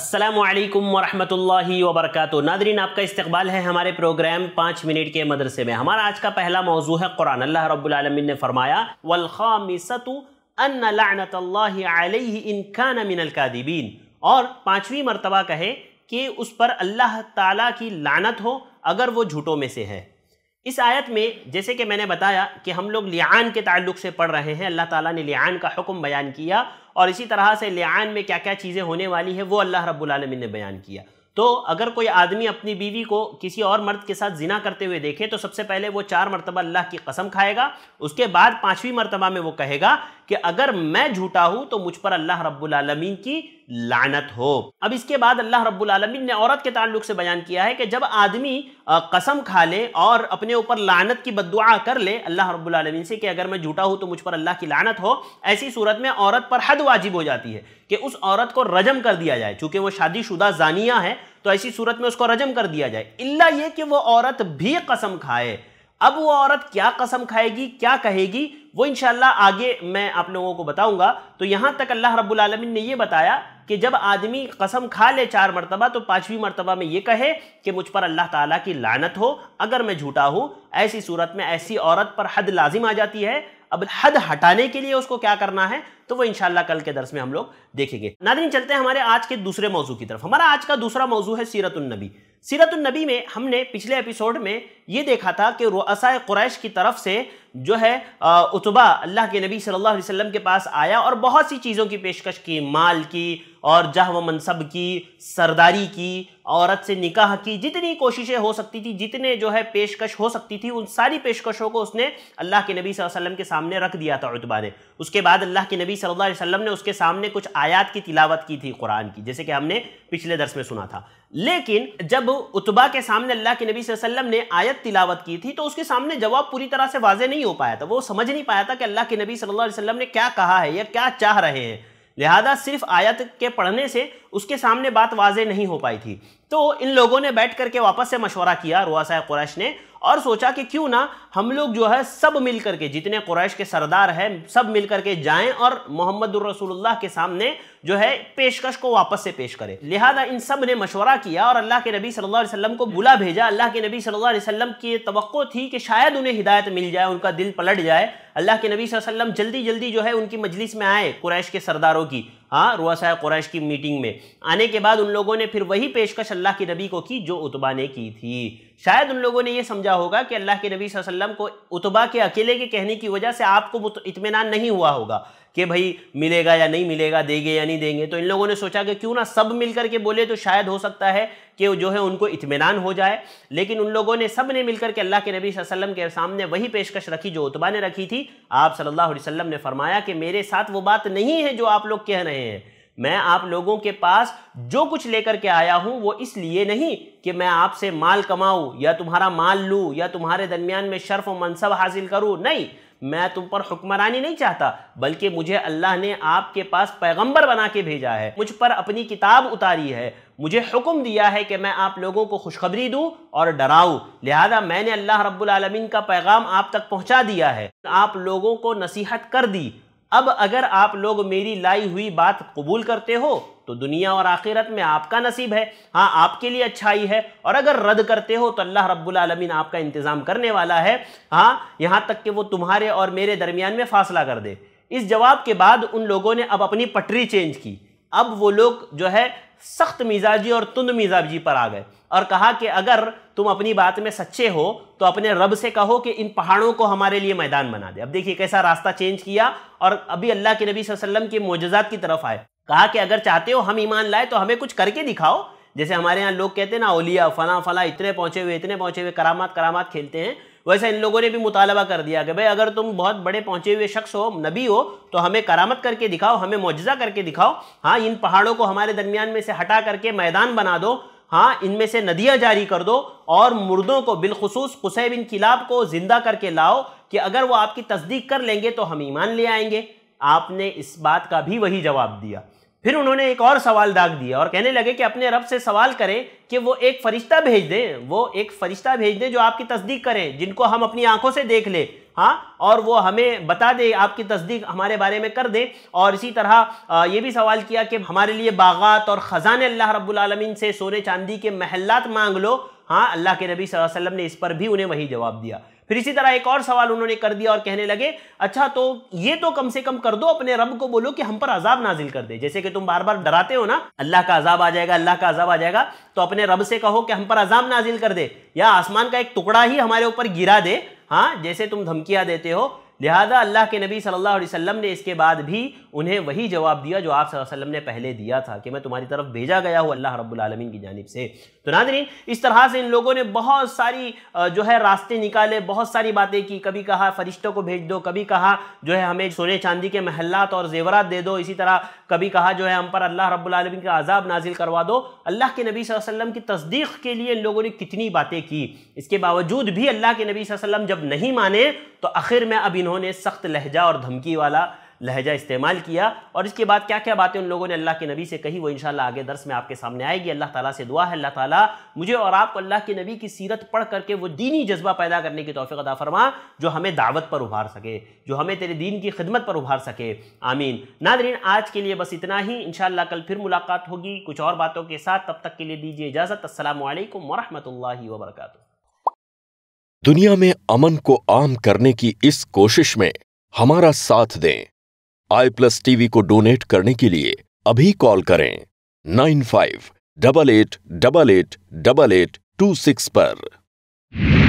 असलकम वरहमल work Nadreen आपका इस्तबाल है हमारे प्रोग्राम पाँच मिनट के मदरसे में हमारा आज का पहला मौजू है कुरान अल्लाह रबालमीन ने फरमाया और पाँचवीं मरतबा कहे कि उस पर अल्लाह ताली की लानत हो अगर वह झूठों में से है इस आयत में जैसे कि मैंने बताया कि हम लोग लियान के ताल्लुक से पढ़ रहे हैं अल्लाह ताला ने लियान का हुक्म बयान किया और इसी तरह से लियान में क्या क्या चीज़ें होने वाली है वो अल्लाह रब्बुलमीन ने बयान किया तो अगर कोई आदमी अपनी बीवी को किसी और मर्द के साथ जिना करते हुए देखे तो सबसे पहले वो चार मरतबा अल्लाह की कसम खाएगा उसके बाद पांचवी मरतबा में वो कहेगा कि अगर मैं झूठा हूं तो मुझ पर अल्लाह रब्बुल आलमीन की लानत हो अब इसके बाद अल्लाह रब्बुल आलमीन ने औरत के ताल्लुक से बयान किया है कि जब आदमी कसम खा ले और अपने ऊपर लानत की बदुआ कर ले अल्लाह रब्बुल आलमीन से कि अगर मैं झूठा हूं तो मुझ पर अल्लाह की लानत हो ऐसी सूरत में औरत पर हद वाजिब हो जाती है कि उस औरत को रजम कर दिया जाए चूंकि शादी शादीशुदा जानिया है तो ऐसी सूरत में उसको रजम कर दिया जाए इल्ला ये कि वो औरत भी कसम खाए अब वो औरत क्या कसम खाएगी क्या कहेगी वो इनशाला आगे मैं आप लोगों को बताऊंगा तो यहां तक अल्लाह रब्बुल आलमीन ने ये बताया कि जब आदमी कसम खा ले चार मरतबा तो पांचवी मरतबा में ये कहे कि मुझ पर अल्लाह ताला की लानत हो अगर मैं झूठा हूँ ऐसी सूरत में ऐसी औरत पर हद लाजिम आ जाती है अब हद हटाने के लिए उसको क्या करना है तो वो इनशाला कल के दर्स में हम लोग देखेंगे नादिन चलते हैं हमारे आज के दूसरे मौजू की तरफ हमारा आज का दूसरा मौजू है सीरतुलनबी सीरतुलनबी में हमने पिछले एपिसोड में ये देखा था कि रसाय क्रैश की तरफ से जो है उतबा अल्लाह के नबी सल्लल्लाहु अलैहि वसल्लम के पास आया और बहुत सी चीज़ों की पेशकश की माल की और जह व मनसब की सरदारी की औरत से निकाह की जितनी कोशिशें हो सकती थी जितने जो है पेशकश हो सकती थी उन सारी पेशकशों को उसने अल्लाह के नबी वसल्लम के सामने रख दिया था उतबा ने उसके बाद अल्लाह के नबी सल्लल्लाहु अलैहि वसल्लम ने उसके सामने कुछ आयात की तिलावत की थी कुरान की जैसे कि हमने पिछले दर्स में सुना था लेकिन जब उतबा के सामने अल्लाह के नबी वसल्लम ने आयत तिलावत की थी तो उसके सामने जवाब पूरी तरह से वाजे नहीं हो पाया था वो समझ नहीं पाया था कि अल्लाह के नबी सल्लल्लाहु अलैहि वसल्लम ने क्या कहा है या क्या चाह रहे हैं लिहाजा सिर्फ आयत के पढ़ने से उसके सामने बात वाजे नहीं हो पाई थी तो इन लोगों ने बैठ करके वापस से मशवरा किया रुआ साहब कुरैश ने और सोचा कि क्यों ना हम लोग जो है सब मिल करके जितने कुरैश के सरदार हैं सब मिल करके जाएं और मोहम्मद रसूलुल्लाह के सामने जो है पेशकश को वापस से पेश करें लिहाजा इन सब ने मशवरा किया और अल्लाह के नबी सल्लल्लाहु अलैहि वसल्लम को बुला भेजा अल्लाह के नबी सल्लल्लाहु अलैहि वसल्लम की तो थी कि शायद उन्हें हिदायत मिल जाए उनका दिल पलट जाए अल्लाह के नबी वसल्लम जल्दी जल्दी जो है उनकी मजलिस में आए कुरैश के सरदारों की हाँ रुआसा कुरैश की मीटिंग में आने के बाद उन लोगों ने फिर वही पेशकश अल्लाह के नबी को की जो उतबा ने की थी शायद उन लोगों ने यह समझा होगा कि अल्लाह के नबी वसल्लम को उतबा के अकेले के कहने की वजह से आपको इतमान नहीं हुआ होगा कि भाई मिलेगा या नहीं मिलेगा देंगे या नहीं देंगे तो इन लोगों ने सोचा कि क्यों ना सब मिलकर के बोले तो शायद हो सकता है कि जो है उनको इतमान हो जाए लेकिन उन लोगों ने सब ने मिलकर के अल्लाह के नबी वसल्लम के सामने वही पेशकश रखी जो उतबा ने रखी थी आप सल्लल्लाहु अलैहि वसल्लम ने फरमाया कि मेरे साथ वो बात नहीं है जो आप लोग कह रहे हैं मैं आप लोगों के पास जो कुछ लेकर के आया हूँ वो इसलिए नहीं कि मैं आपसे माल कमाऊँ या तुम्हारा माल लूँ या तुम्हारे दरमियान में शर्फ व मनसब हासिल करूँ नहीं मैं तुम पर हुक्मरानी नहीं चाहता बल्कि मुझे अल्लाह ने आपके पास पैगंबर बना के भेजा है मुझ पर अपनी किताब उतारी है मुझे हुक्म दिया है कि मैं आप लोगों को खुशखबरी दूं और डराऊं लिहाजा मैंने अल्लाह रब्बुल आलमीन का पैगाम आप तक पहुंचा दिया है आप लोगों को नसीहत कर दी अब अगर आप लोग मेरी लाई हुई बात कबूल करते हो तो दुनिया और आखिरत में आपका नसीब है हाँ आपके लिए अच्छाई है और अगर रद्द करते हो तो अल्लाह रब्बुल आलमीन आपका इंतज़ाम करने वाला है हाँ यहाँ तक कि वो तुम्हारे और मेरे दरमियान में फासला कर दे इस जवाब के बाद उन लोगों ने अब अपनी पटरी चेंज की अब वो लोग जो है सख्त मिजाजी और तुंद मिजाजी पर आ गए और कहा कि अगर तुम अपनी बात में सच्चे हो तो अपने रब से कहो कि इन पहाड़ों को हमारे लिए मैदान बना दे अब देखिए कैसा रास्ता चेंज किया और अभी अल्लाह के नबी वसल्लम के मोजात की तरफ आए कहा कि अगर चाहते हो हम ईमान लाए तो हमें कुछ करके दिखाओ जैसे हमारे यहाँ लोग कहते हैं ना ओलिया फला फला इतने पहुंचे हुए इतने पहुंचे हुए करामात करामात खेलते हैं वैसे इन लोगों ने भी मुतालबा कर दिया कि भाई अगर तुम बहुत बड़े पहुंचे हुए शख्स हो नबी हो तो हमें करामत करके दिखाओ हमें मुजजा करके दिखाओ हाँ इन पहाड़ों को हमारे दरमियान में से हटा करके मैदान बना दो हाँ इनमें से नदियाँ जारी कर दो और मुर्दों को बिलखसूस हुसैब बिन किलाब को ज़िंदा करके लाओ कि अगर वो आपकी तस्दीक कर लेंगे तो हम ईमान ले आएंगे आपने इस बात का भी वही जवाब दिया फिर उन्होंने एक और सवाल दाग दिया और कहने लगे कि अपने रब से सवाल करें कि वो एक फरिश्ता भेज दें वो एक फरिश्ता भेज दें जो आपकी तस्दीक करें जिनको हम अपनी आंखों से देख लें हाँ और वो हमें बता दे आपकी तस्दीक हमारे बारे में कर दे और इसी तरह ये भी सवाल किया कि हमारे लिए बागात और खजाने अल्लाह रब्बुल आलमीन से सोने चांदी के महल्लात मांग लो हाँ अल्लाह के नबी वसल्लम ने इस पर भी उन्हें वही जवाब दिया फिर इसी तरह एक और सवाल उन्होंने कर दिया और कहने लगे अच्छा तो ये तो कम से कम कर दो अपने रब को बोलो कि हम पर अजाब नाजिल कर दे जैसे कि तुम बार बार डराते हो ना अल्लाह का अजाब आ जाएगा अल्लाह का अजाब आ जाएगा तो अपने रब से कहो कि हम पर अजाब नाजिल कर दे या आसमान का एक टुकड़ा ही हमारे ऊपर गिरा दे हाँ जैसे तुम धमकियां देते हो लिहाजा अल्लाह के नबी सल्लल्लाहु अलैहि वसल्लम ने इसके बाद भी उन्हें वही जवाब दिया जो आप सल्लल्लाहु अलैहि वसल्लम ने पहले दिया था कि मैं तुम्हारी तरफ भेजा गया हूँ अल्लाह रब्बुल आलमीन की जानब से तो नादरीन इस तरह से इन लोगों ने बहुत सारी जो है रास्ते निकाले बहुत सारी बातें की कभी कहा फरिश्तों को भेज दो कभी कहा जो है हमें सोने चांदी के महल्लात और जेवरात दे दो इसी तरह कभी कहा जो है हम पर अल्लाह रब्बुल आलमीन का अजाब नाजिल करवा दो अल्लाह के नबी वसल्लम की तस्दीक के लिए इन लोगों ने कितनी बातें की इसके बावजूद भी अल्लाह के नबी वसल्लम जब नहीं माने तो आखिर में अब इन्होंने इन्होंने सख्त लहजा और धमकी वाला लहजा इस्तेमाल किया और इसके बाद क्या क्या बातें उन लोगों ने अल्लाह के नबी से कही वो इंशाल्लाह आगे दर्स में आपके सामने आएगी अल्लाह ताला से दुआ है अल्लाह ताला मुझे और आपको अल्लाह के नबी की सीरत पढ़ करके वो दीनी जज्बा पैदा करने की तोफ़ी अदा फरमा जो हमें दावत पर उभार सके जो हमें तेरे दीन की खिदमत पर उभार सके आमीन नादरीन आज के लिए बस इतना ही इन कल फिर मुलाकात होगी कुछ और बातों के साथ तब तक के लिए दीजिए इजाज़त असल वरहमल वर्का दुनिया में अमन को आम करने की इस कोशिश में हमारा साथ दें आई प्लस टीवी को डोनेट करने के लिए अभी कॉल करें nine five double eight double eight double eight two six पर